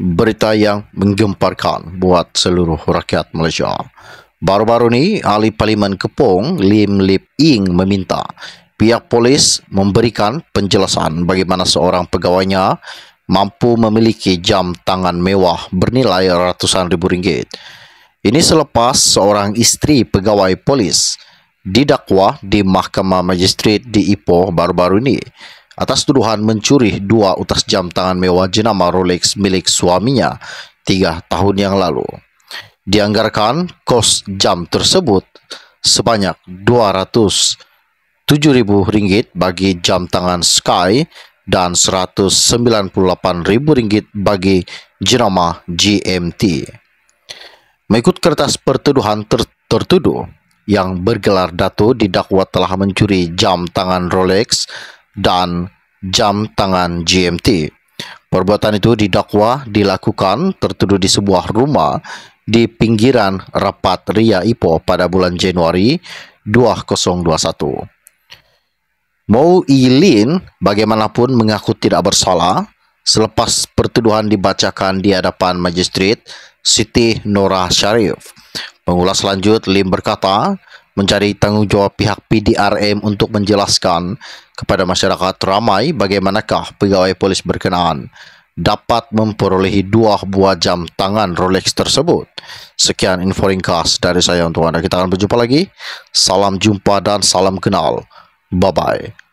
berita yang menggemparkan buat seluruh rakyat Malaysia. Baru-baru ni ahli parlimen Kepong Lim Lip Ing meminta pihak polis memberikan penjelasan bagaimana seorang pegawainya mampu memiliki jam tangan mewah bernilai ratusan ribu ringgit. Ini selepas seorang isteri pegawai polis didakwa di Mahkamah Majistret di Ipoh baru-baru ini atas tuduhan mencuri dua utas jam tangan mewah jenama Rolex milik suaminya tiga tahun yang lalu. Dianggarkan kos jam tersebut sebanyak RM207,000 bagi jam tangan Sky dan RM198,000 bagi jenama GMT. Mengikut kertas pertuduhan ter tertuduh yang bergelar Dato didakwa telah mencuri jam tangan Rolex dan jam tangan GMT. Perbuatan itu didakwa dilakukan tertuduh di sebuah rumah di pinggiran rapat Ria Ipoh pada bulan Januari 2021. Mau Ilin bagaimanapun mengaku tidak bersalah selepas pertuduhan dibacakan di hadapan Magistrate Siti Nora Sharif. Pengulas lanjut Lim berkata, mencari tanggungjawab pihak PDRM untuk menjelaskan kepada masyarakat ramai bagaimanakah pegawai polis berkenaan dapat memperolehi dua buah jam tangan Rolex tersebut. Sekian info ringkas dari saya untuk anda. Kita akan berjumpa lagi. Salam jumpa dan salam kenal. Bye-bye.